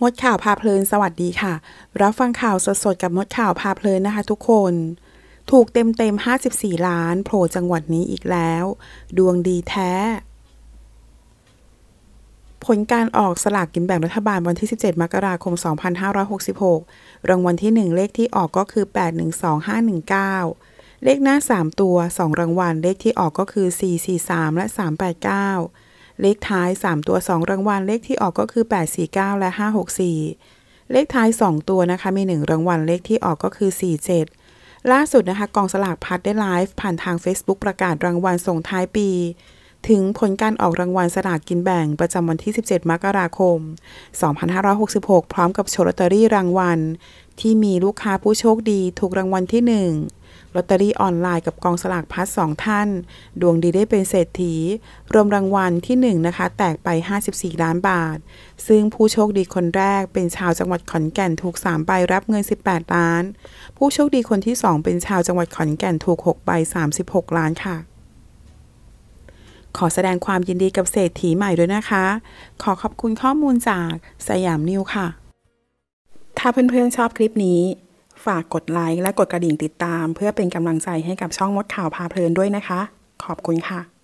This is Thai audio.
มดข่าวพาเพลินสวัสดีค่ะ รับฟังข่าวสดสดกับมดข่าวพาเพลินนะคะทุกคน ถูกเต็มเต็ม54 ล้านโผล่จังหวัดนี้อีกแล้ว ดวงดีแท้ ผลการออกสลากกินแบ่งรัฐบาลวันที่ 17 มกราคม 2566รางวัลที่ 1 เลขที่ออกก็คือ 812519 เลขหน้า 3 ตัว 2 รางวัลเลขที่ออกก็คือ 443 และ 389เลขท้าย 3 ตัว 2 รางวัลเลขที่ออกก็คือ 849 และ 564 เลขท้าย 2 ตัวนะคะมี 1รางวัลเลขที่ออกก็คือ 47 ล่าสุดนะคะกองสลากพัดได้ไลฟ์ผ่านทาง Facebook ประกาศรางวัลส่งท้ายปี ถึงผลการออกรางวัลสลากกินแบ่งประจำวันที่ 17 มกราคม 2566 พร้อมกับโชว์ลอตเตอรี่รางวัลที่มีลูกค้าผู้โชคดี ถูกรางวัลที่ 1ลอตเตอรี่ออนไลน์กับกองสลากพัสสองท่าน ดวงดีได้เป็นเศรษฐี รวมรางวัลที่1นนะคะแตกไป54ล้านบาท ซึ่งผู้โชคดีคนแรก เป็นชาวจังหวัดขอนแก่นถูก3ใบรับเงิน 18ล้าน ผู้โชคดีคนที่ 2 เป็นชาวจังหวัดขอนแก่นถูก6ใบ36 ล้านค่ะ ขอแสดงความยินดีกับเศรษฐีใหม่ด้วยนะคะ ขอขอบคุณข้อมูลจากสยามนิวค่ะ ถ้าเพื่อนๆชอบคลิปนี้ฝากกดไลค์และกดกระดิ่งติดตามเพื่อเป็นกำลังใจให้กับช่องมดข่าวพาเพลินด้วยนะคะ ขอบคุณค่ะ